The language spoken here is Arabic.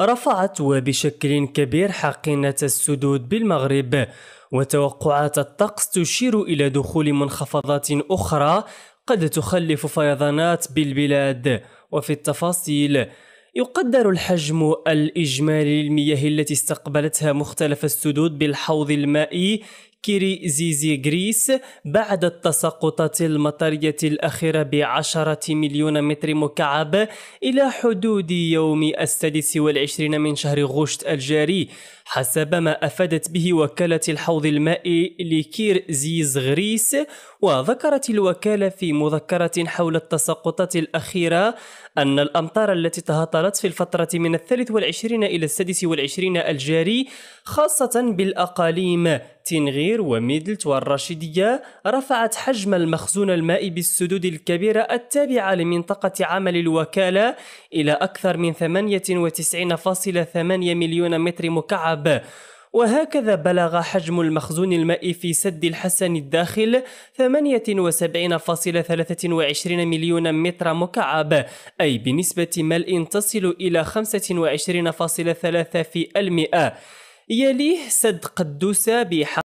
رفعت وبشكل كبير حقينة السدود بالمغرب وتوقعات الطقس تشير إلى دخول منخفضات أخرى قد تخلف فيضانات بالبلاد وفي التفاصيل يقدر الحجم الإجمالي للمياه التي استقبلتها مختلف السدود بالحوض المائي كيري زيزي غريس بعد التساقطات المطرية الأخيرة بعشرة مليون متر مكعب إلى حدود يوم السادس والعشرين من شهر غشت الجاري حسب ما أفادت به وكالة الحوض المائي لكير زيز غريس وذكرت الوكالة في مذكرة حول التساقطات الأخيرة أن الأمطار التي تهطلت في الفترة من الثالث والعشرين إلى السادس والعشرين الجاري خاصة بالأقاليم تنغير وميدلت والرشيدية رفعت حجم المخزون المائي بالسدود الكبيرة التابعة لمنطقة عمل الوكالة إلى أكثر من 98.8 مليون متر مكعب وهكذا بلغ حجم المخزون المائي في سد الحسن الداخل 78.23 مليون متر مكعب أي بنسبة ملء تصل إلى 25.3 في المئة يليه سد قدوسة بحق